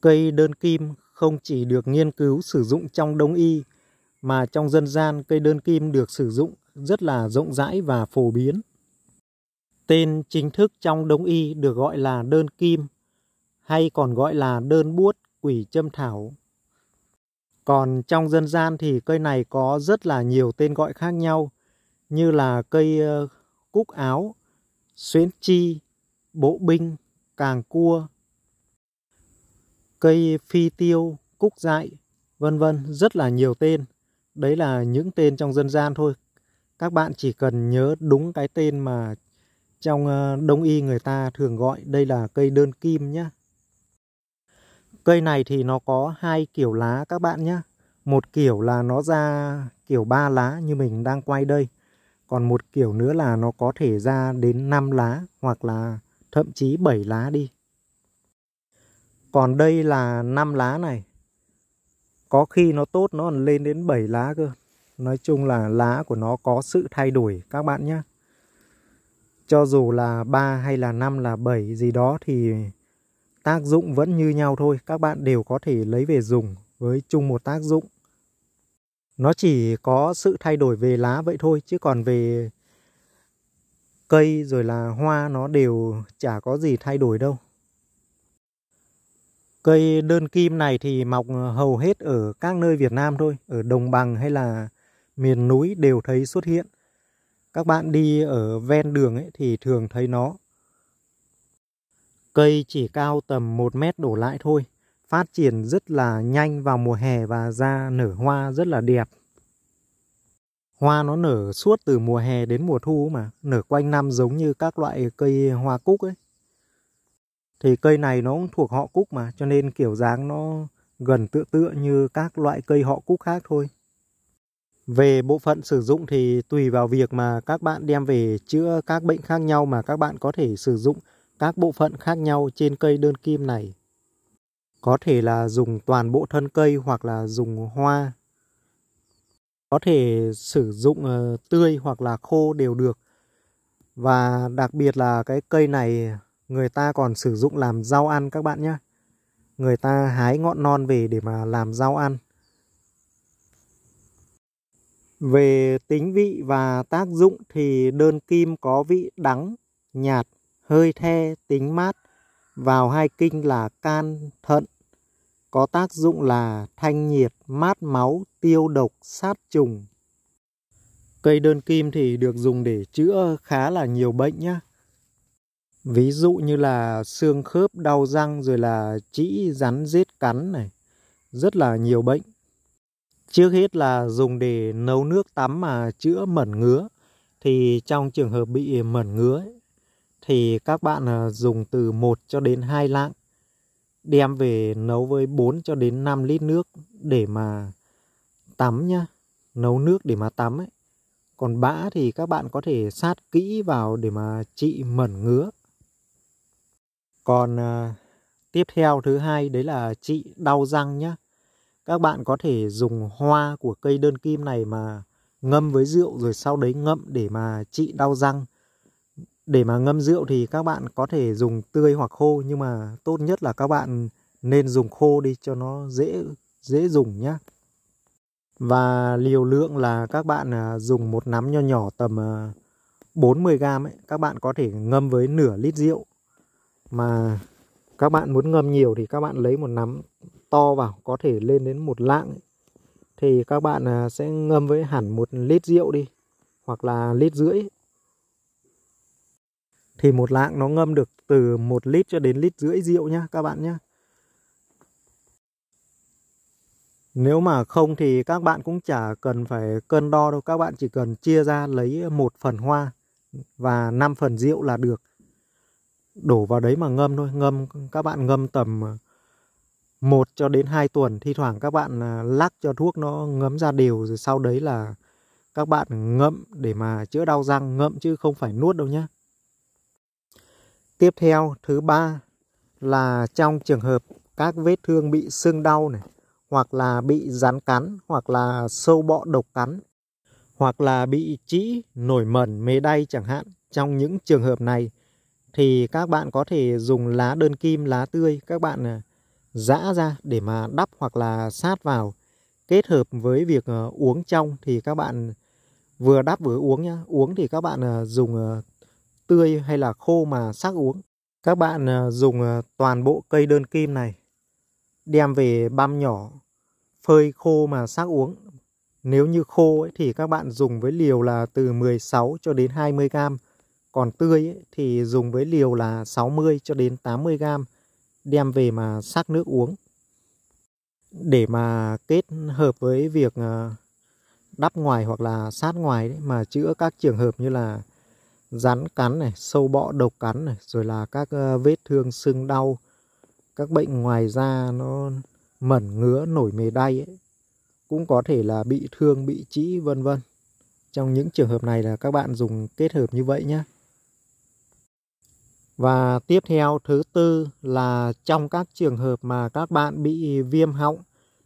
Cây đơn kim không chỉ được nghiên cứu sử dụng trong đông y, mà trong dân gian cây đơn kim được sử dụng rất là rộng rãi và phổ biến. Tên chính thức trong đông y được gọi là đơn kim, hay còn gọi là đơn buốt quỷ châm thảo. Còn trong dân gian thì cây này có rất là nhiều tên gọi khác nhau, như là cây ờ, cúc áo, xuyến chi, bộ binh, càng cua, cây phi tiêu, cúc dại, vân vân, rất là nhiều tên. Đấy là những tên trong dân gian thôi. Các bạn chỉ cần nhớ đúng cái tên mà trong ờ, đông y người ta thường gọi đây là cây đơn kim nhé. Cây này thì nó có hai kiểu lá các bạn nhé. Một kiểu là nó ra kiểu ba lá như mình đang quay đây. Còn một kiểu nữa là nó có thể ra đến 5 lá hoặc là thậm chí 7 lá đi. Còn đây là 5 lá này. Có khi nó tốt nó còn lên đến 7 lá cơ. Nói chung là lá của nó có sự thay đổi các bạn nhé. Cho dù là 3 hay là 5 là 7 gì đó thì tác dụng vẫn như nhau thôi. Các bạn đều có thể lấy về dùng với chung một tác dụng. Nó chỉ có sự thay đổi về lá vậy thôi chứ còn về cây rồi là hoa nó đều chả có gì thay đổi đâu. Cây đơn kim này thì mọc hầu hết ở các nơi Việt Nam thôi, ở đồng bằng hay là miền núi đều thấy xuất hiện. Các bạn đi ở ven đường ấy thì thường thấy nó. Cây chỉ cao tầm 1 mét đổ lại thôi, phát triển rất là nhanh vào mùa hè và ra nở hoa rất là đẹp. Hoa nó nở suốt từ mùa hè đến mùa thu mà, nở quanh năm giống như các loại cây hoa cúc ấy thì cây này nó cũng thuộc họ cúc mà cho nên kiểu dáng nó gần tựa tựa như các loại cây họ cúc khác thôi về bộ phận sử dụng thì tùy vào việc mà các bạn đem về chữa các bệnh khác nhau mà các bạn có thể sử dụng các bộ phận khác nhau trên cây đơn kim này có thể là dùng toàn bộ thân cây hoặc là dùng hoa có thể sử dụng ờ, tươi hoặc là khô đều được và đặc biệt là cái cây này người ta còn sử dụng làm rau ăn các bạn nhé. Người ta hái ngọn non về để mà làm rau ăn. Về tính vị và tác dụng thì đơn kim có vị đắng, nhạt, hơi the, tính mát. Vào hai kinh là can, thận. Có tác dụng là thanh nhiệt, mát máu, tiêu độc, sát trùng. Cây đơn kim thì được dùng để chữa khá là nhiều bệnh nhé ví dụ như là xương khớp đau răng rồi là chỉ rắn rết cắn này rất là nhiều bệnh trước hết là dùng để nấu nước tắm mà chữa mẩn ngứa thì trong trường hợp bị mẩn ngứa ấy, thì các bạn à, dùng từ 1 cho đến 2 lạng đem về nấu với 4 cho đến 5 lít nước để mà tắm nhá nấu nước để mà tắm ấy còn bã thì các bạn có thể sát kỹ vào để mà trị mẩn ngứa còn à, tiếp theo thứ hai đấy là trị đau răng nhé các bạn có thể dùng hoa của cây đơn kim này mà ngâm với rượu rồi sau đấy ngậm để mà trị đau răng để mà ngâm rượu thì các bạn có thể dùng tươi hoặc khô nhưng mà tốt nhất là các bạn nên dùng khô đi cho nó dễ dễ dùng nhé và liều lượng là các bạn à, dùng một nắm nho nhỏ tầm 40 à, gram ấy các bạn có thể ngâm với nửa lít rượu mà các bạn muốn ngâm nhiều thì các bạn lấy một nắm to vào có thể lên đến một lạng thì các bạn à, sẽ ngâm với hẳn một lít rượu đi hoặc là lít rưỡi thì một lạng nó ngâm được từ một lít cho đến lít rưỡi rượu nhá các bạn nhé Nếu mà không thì các bạn cũng chả cần phải cân đo đâu, các bạn chỉ cần chia ra lấy một phần hoa và 5 phần rượu là được đổ vào đấy mà ngâm thôi ngâm các bạn ngâm tầm à, một cho đến 2 tuần thi thoảng các bạn à, lắc cho thuốc nó ngấm ra đều rồi sau đấy là các bạn ngậm để mà chữa đau răng ngậm chứ không phải nuốt đâu nhé tiếp theo thứ ba là trong trường hợp các vết thương bị sưng đau này hoặc là bị rắn cắn hoặc là sâu bọ độc cắn hoặc là bị trĩ nổi mẩn mề đay chẳng hạn trong những trường hợp này thì các bạn có thể dùng lá đơn kim, lá tươi các bạn à, giã ra để mà đắp hoặc là sát vào kết hợp với việc à, uống trong thì các bạn vừa đắp vừa uống nhá. Uống thì các bạn à, dùng tươi hay là khô mà sắc uống. Các bạn dùng toàn bộ cây đơn kim này đem về băm nhỏ phơi khô mà sắc uống. Nếu như khô ấy, thì các bạn dùng với liều là từ 16 cho đến 20 gram còn tươi ấy, thì dùng với liều là 60 cho đến 80 gram đem về mà sắc nước uống để mà kết hợp với việc ờ, đắp ngoài hoặc là sát ngoài đấy mà chữa các trường hợp như là rắn cắn này, sâu bọ độc cắn này, rồi là các ờ, vết thương sưng đau, các bệnh ngoài da nó mẩn ngứa nổi mề đay ấy, cũng có thể là bị thương, bị trĩ vân vân. Trong những trường hợp này là các bạn dùng kết hợp như vậy nhé. Và tiếp theo thứ tư là trong các trường hợp mà các bạn bị viêm họng,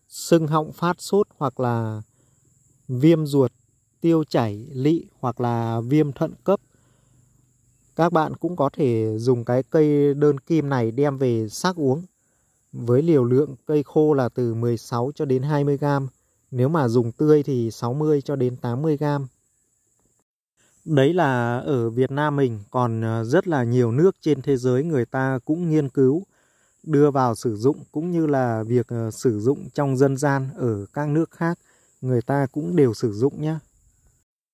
sưng họng phát sốt hoặc là viêm ruột, tiêu chảy, lị hoặc là viêm thận cấp. Các bạn cũng có thể dùng cái cây đơn kim này đem về sắc uống với liều lượng cây khô là từ 16 cho đến 20 gram. Nếu mà dùng tươi thì 60 cho đến 80 gram đấy là ở Việt Nam mình còn ờ, rất là nhiều nước trên thế giới người ta cũng nghiên cứu đưa vào sử dụng cũng như là việc ờ, sử dụng trong dân gian ở các nước khác người ta cũng đều sử dụng nhé.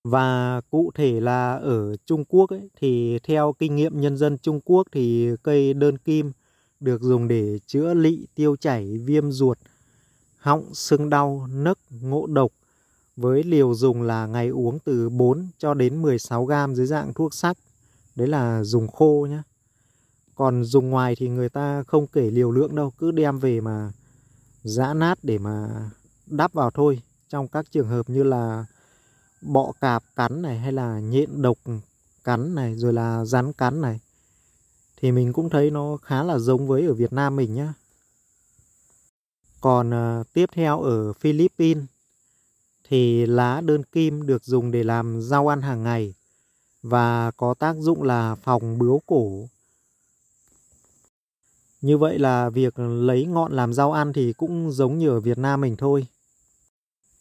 Và cụ thể là ở Trung Quốc ấy, thì theo kinh nghiệm nhân dân Trung Quốc thì cây đơn kim được dùng để chữa lị tiêu chảy viêm ruột, họng sưng đau, nấc, ngộ độc, với liều dùng là ngày uống từ 4 cho đến 16 gram dưới dạng thuốc sắc. Đấy là dùng khô nhé. Còn dùng ngoài thì người ta không kể liều lượng đâu, cứ đem về mà giã nát để mà đắp vào thôi. Trong các trường hợp như là bọ cạp cắn này hay là nhện độc cắn này rồi là rắn cắn này thì mình cũng thấy nó khá là giống với ở Việt Nam mình nhé Còn à, tiếp theo ở Philippines thì lá đơn kim được dùng để làm rau ăn hàng ngày và có tác dụng là phòng bướu cổ. Như vậy là việc lấy ngọn làm rau ăn thì cũng giống như ở Việt Nam mình thôi.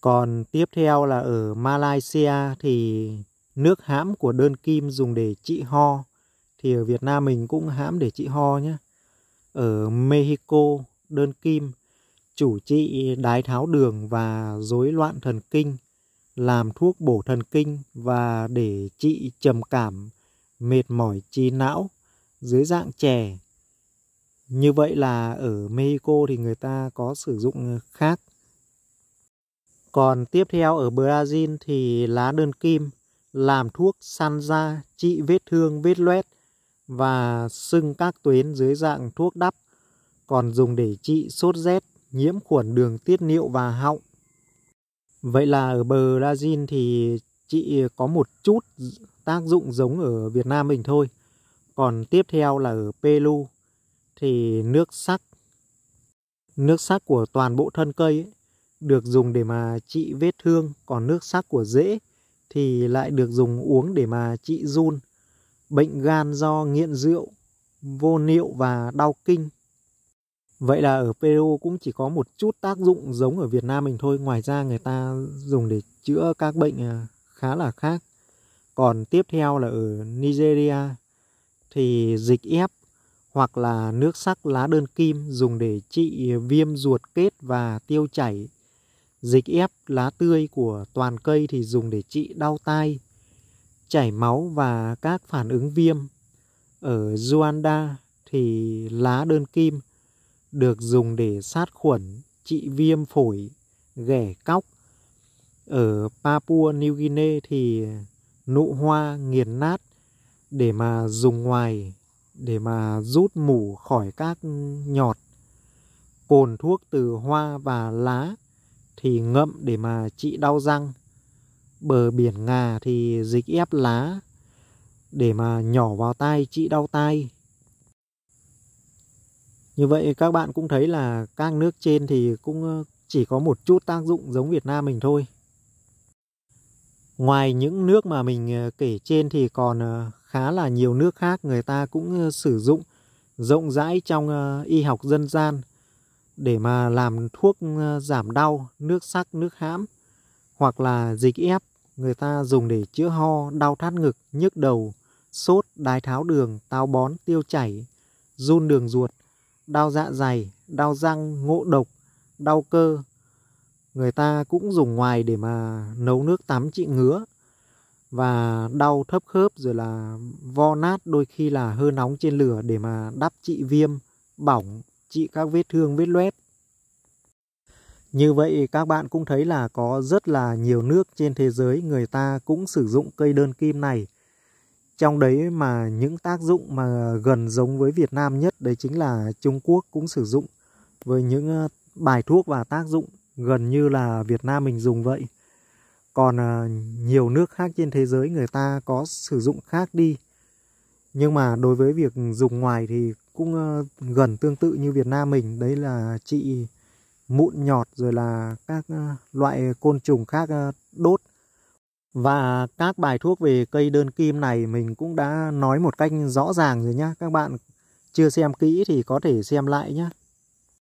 Còn tiếp theo là ở Malaysia thì nước hãm của đơn kim dùng để trị ho thì ở Việt Nam mình cũng hãm để trị ho nhé. Ở Mexico đơn kim chủ trị đái tháo đường và rối loạn thần kinh, làm thuốc bổ thần kinh và để trị trầm cảm, mệt mỏi trí não dưới dạng chè. Như vậy là ở Mexico thì người ta có sử dụng khác. Còn tiếp theo ở Brazil thì lá đơn kim làm thuốc săn da trị vết thương vết loét và sưng các tuyến dưới dạng thuốc đắp còn dùng để trị sốt rét nhiễm khuẩn đường tiết niệu và họng. Vậy là ở bờ Brazil thì chị có một chút tác dụng giống ở Việt Nam mình thôi. Còn tiếp theo là ở Peru thì nước sắc nước sắc của toàn bộ thân cây ấy, được dùng để mà trị vết thương, còn nước sắc của rễ thì lại được dùng uống để mà trị run, bệnh gan do nghiện rượu, vô niệu và đau kinh. Vậy là ở Peru cũng chỉ có một chút tác dụng giống ở Việt Nam mình thôi. Ngoài ra người ta dùng để chữa các bệnh à, khá là khác. Còn tiếp theo là ở Nigeria thì dịch ép hoặc là nước sắc lá đơn kim dùng để trị viêm ruột kết và tiêu chảy. Dịch ép lá tươi của toàn cây thì dùng để trị đau tai, chảy máu và các phản ứng viêm. Ở Rwanda thì lá đơn kim – được dùng để sát khuẩn, trị viêm phổi, ghẻ cóc. Ở Papua New Guinea thì nụ hoa nghiền nát để mà dùng ngoài để mà rút mủ khỏi các nhọt. Cồn thuốc từ hoa và lá thì ngậm để mà trị đau răng. Bờ biển ngà thì dịch ép lá để mà nhỏ vào tai trị đau tai như vậy các bạn cũng thấy là các nước trên thì cũng chỉ có một chút tác dụng giống Việt Nam mình thôi. Ngoài những nước mà mình ờ, kể trên thì còn ờ, khá là nhiều nước khác người ta cũng sử dụng rộng rãi trong y học dân gian để mà làm thuốc giảm đau, nước sắc, nước hãm hoặc là dịch ép người ta dùng để chữa ho, đau thắt ngực, nhức đầu, sốt, đái tháo đường, táo bón, tiêu chảy, run đường ruột – đau dạ dày, đau răng, ngộ độc, đau cơ. Người ta cũng dùng ngoài để mà nấu nước tắm trị ngứa và đau thấp khớp rồi là vo nát đôi khi là hơi nóng trên lửa để mà đắp trị viêm, bỏng, trị các vết thương, vết loét. Như vậy các bạn cũng thấy là có rất là nhiều nước trên thế giới người ta cũng sử dụng cây đơn kim này trong đấy mà những tác dụng mà gần giống với Việt Nam nhất đấy chính là Trung Quốc cũng sử dụng với những ờ, bài thuốc và tác dụng gần như là Việt Nam mình dùng vậy. Còn ờ, nhiều nước khác trên thế giới người ta có sử dụng khác đi. Nhưng mà đối với việc dùng ngoài thì cũng ờ, gần tương tự như Việt Nam mình, đấy là trị mụn nhọt rồi là các loại côn trùng khác đốt và các bài thuốc về cây đơn kim này mình cũng đã nói một cách rõ ràng rồi nhá. Các bạn chưa xem kỹ thì có thể xem lại nhé.